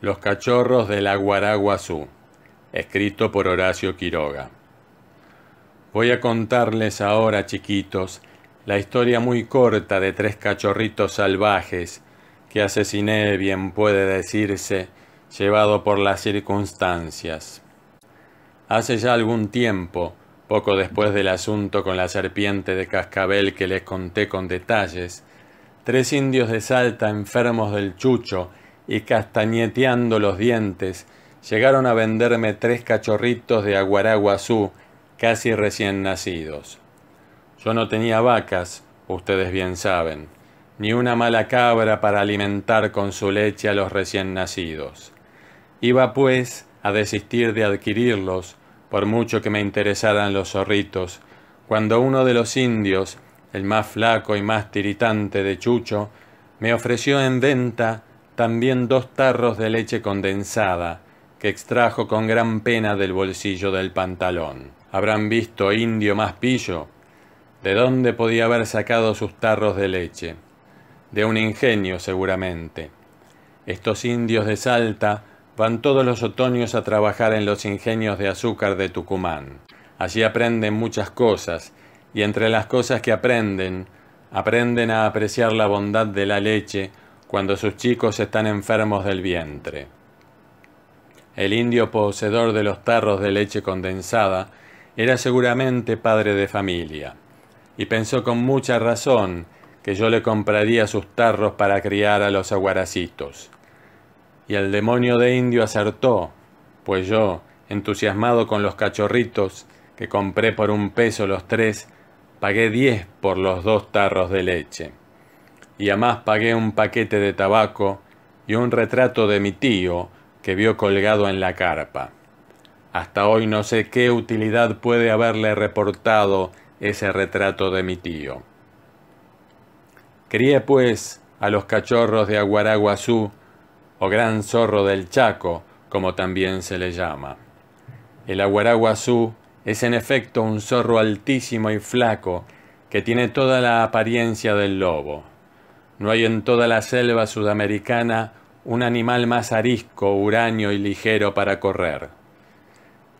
Los cachorros de la escrito por Horacio Quiroga. Voy a contarles ahora, chiquitos, la historia muy corta de tres cachorritos salvajes que asesiné, bien puede decirse, llevado por las circunstancias. Hace ya algún tiempo, poco después del asunto con la serpiente de cascabel que les conté con detalles, tres indios de Salta enfermos del chucho y castañeteando los dientes, llegaron a venderme tres cachorritos de aguaraguazú casi recién nacidos. Yo no tenía vacas, ustedes bien saben, ni una mala cabra para alimentar con su leche a los recién nacidos. Iba pues a desistir de adquirirlos, por mucho que me interesaran los zorritos, cuando uno de los indios, el más flaco y más tiritante de Chucho, me ofreció en venta también dos tarros de leche condensada, que extrajo con gran pena del bolsillo del pantalón. ¿Habrán visto indio más pillo? ¿De dónde podía haber sacado sus tarros de leche? De un ingenio, seguramente. Estos indios de Salta van todos los otoños a trabajar en los ingenios de azúcar de Tucumán. Allí aprenden muchas cosas, y entre las cosas que aprenden, aprenden a apreciar la bondad de la leche, cuando sus chicos están enfermos del vientre. El indio poseedor de los tarros de leche condensada era seguramente padre de familia, y pensó con mucha razón que yo le compraría sus tarros para criar a los aguaracitos. Y el demonio de indio acertó, pues yo, entusiasmado con los cachorritos, que compré por un peso los tres, pagué diez por los dos tarros de leche y además pagué un paquete de tabaco y un retrato de mi tío que vio colgado en la carpa. Hasta hoy no sé qué utilidad puede haberle reportado ese retrato de mi tío. Crié, pues, a los cachorros de Aguaraguazú, o gran zorro del Chaco, como también se le llama. El Aguaraguazú es en efecto un zorro altísimo y flaco, que tiene toda la apariencia del lobo. No hay en toda la selva sudamericana un animal más arisco, huraño y ligero para correr.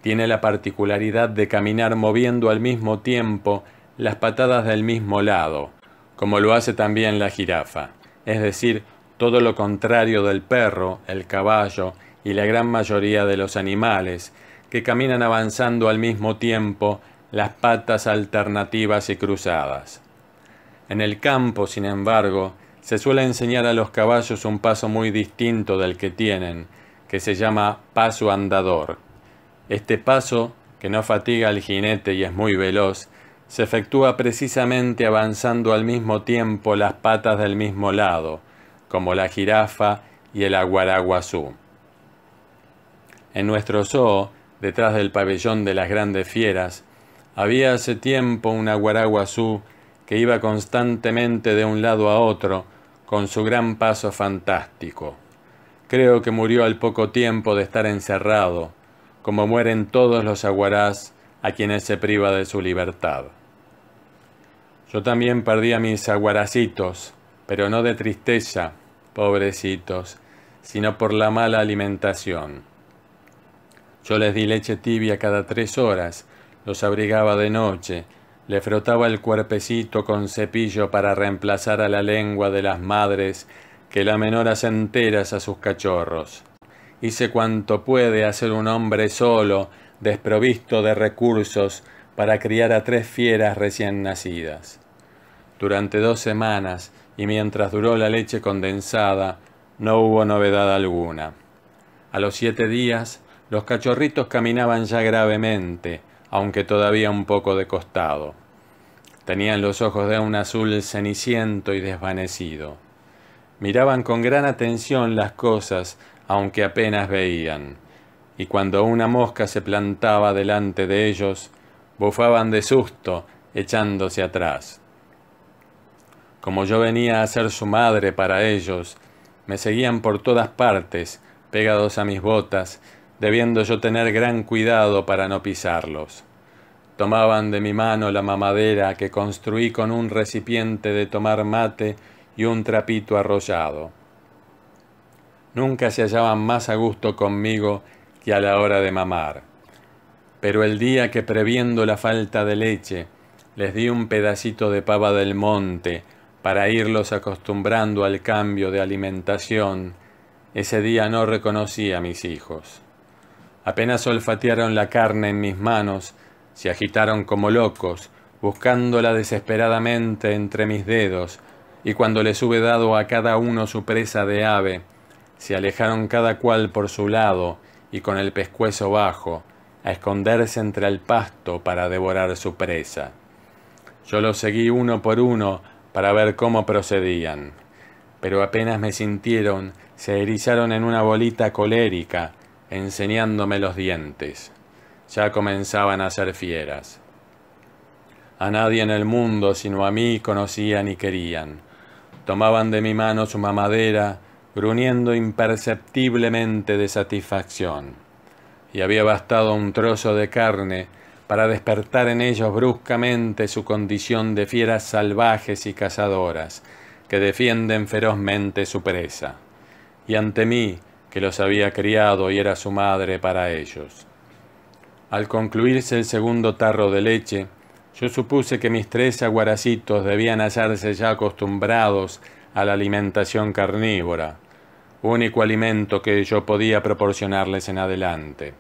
Tiene la particularidad de caminar moviendo al mismo tiempo las patadas del mismo lado, como lo hace también la jirafa, es decir, todo lo contrario del perro, el caballo y la gran mayoría de los animales, que caminan avanzando al mismo tiempo las patas alternativas y cruzadas. En el campo, sin embargo, se suele enseñar a los caballos un paso muy distinto del que tienen, que se llama paso andador. Este paso, que no fatiga al jinete y es muy veloz, se efectúa precisamente avanzando al mismo tiempo las patas del mismo lado, como la jirafa y el aguaraguazú. En nuestro zoo, detrás del pabellón de las grandes fieras, había hace tiempo un aguaraguazú que iba constantemente de un lado a otro, con su gran paso fantástico. Creo que murió al poco tiempo de estar encerrado, como mueren todos los aguarás a quienes se priva de su libertad. Yo también perdí a mis aguaracitos, pero no de tristeza, pobrecitos, sino por la mala alimentación. Yo les di leche tibia cada tres horas, los abrigaba de noche, le frotaba el cuerpecito con cepillo para reemplazar a la lengua de las madres que menor menoras enteras a sus cachorros. Hice cuanto puede hacer un hombre solo, desprovisto de recursos, para criar a tres fieras recién nacidas. Durante dos semanas, y mientras duró la leche condensada, no hubo novedad alguna. A los siete días, los cachorritos caminaban ya gravemente, aunque todavía un poco de costado. Tenían los ojos de un azul ceniciento y desvanecido. Miraban con gran atención las cosas, aunque apenas veían, y cuando una mosca se plantaba delante de ellos, bufaban de susto, echándose atrás. Como yo venía a ser su madre para ellos, me seguían por todas partes, pegados a mis botas, debiendo yo tener gran cuidado para no pisarlos. Tomaban de mi mano la mamadera que construí con un recipiente de tomar mate y un trapito arrollado. Nunca se hallaban más a gusto conmigo que a la hora de mamar. Pero el día que previendo la falta de leche, les di un pedacito de pava del monte para irlos acostumbrando al cambio de alimentación, ese día no reconocí a mis hijos. Apenas olfatearon la carne en mis manos, se agitaron como locos, buscándola desesperadamente entre mis dedos, y cuando les hube dado a cada uno su presa de ave, se alejaron cada cual por su lado y con el pescuezo bajo, a esconderse entre el pasto para devorar su presa. Yo los seguí uno por uno para ver cómo procedían, pero apenas me sintieron, se erizaron en una bolita colérica, enseñándome los dientes. Ya comenzaban a ser fieras. A nadie en el mundo sino a mí conocían y querían. Tomaban de mi mano su mamadera, gruñendo imperceptiblemente de satisfacción. Y había bastado un trozo de carne para despertar en ellos bruscamente su condición de fieras salvajes y cazadoras, que defienden ferozmente su presa. Y ante mí, que los había criado y era su madre para ellos. Al concluirse el segundo tarro de leche, yo supuse que mis tres aguaracitos debían hallarse ya acostumbrados a la alimentación carnívora, único alimento que yo podía proporcionarles en adelante.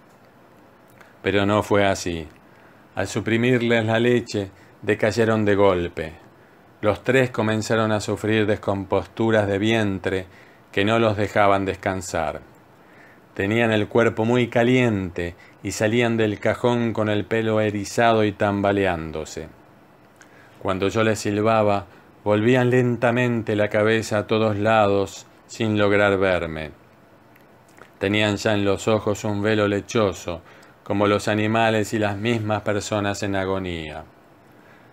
Pero no fue así. Al suprimirles la leche, decayeron de golpe. Los tres comenzaron a sufrir descomposturas de vientre que no los dejaban descansar. Tenían el cuerpo muy caliente y salían del cajón con el pelo erizado y tambaleándose. Cuando yo les silbaba, volvían lentamente la cabeza a todos lados sin lograr verme. Tenían ya en los ojos un velo lechoso, como los animales y las mismas personas en agonía.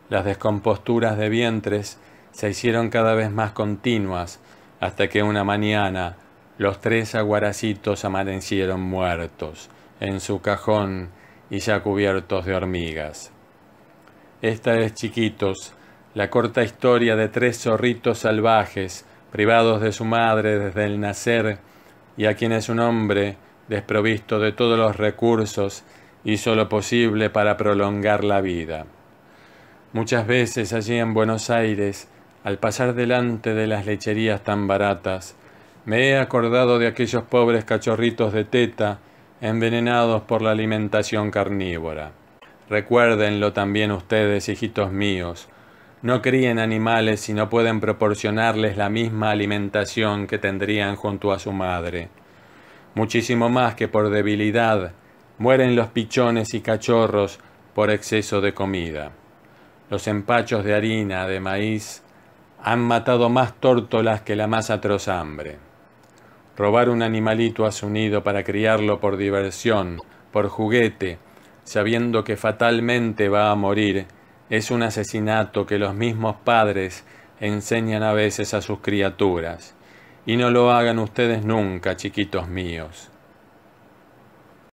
Las descomposturas de vientres se hicieron cada vez más continuas hasta que una mañana los tres aguaracitos amanecieron muertos en su cajón y ya cubiertos de hormigas. Esta es, chiquitos, la corta historia de tres zorritos salvajes, privados de su madre desde el nacer, y a quienes un hombre, desprovisto de todos los recursos, hizo lo posible para prolongar la vida. Muchas veces allí en Buenos Aires al pasar delante de las lecherías tan baratas. Me he acordado de aquellos pobres cachorritos de teta envenenados por la alimentación carnívora. Recuérdenlo también ustedes, hijitos míos. No críen animales si no pueden proporcionarles la misma alimentación que tendrían junto a su madre. Muchísimo más que por debilidad, mueren los pichones y cachorros por exceso de comida. Los empachos de harina, de maíz, han matado más tórtolas que la más atroz hambre. Robar un animalito a su nido para criarlo por diversión, por juguete, sabiendo que fatalmente va a morir, es un asesinato que los mismos padres enseñan a veces a sus criaturas. Y no lo hagan ustedes nunca, chiquitos míos.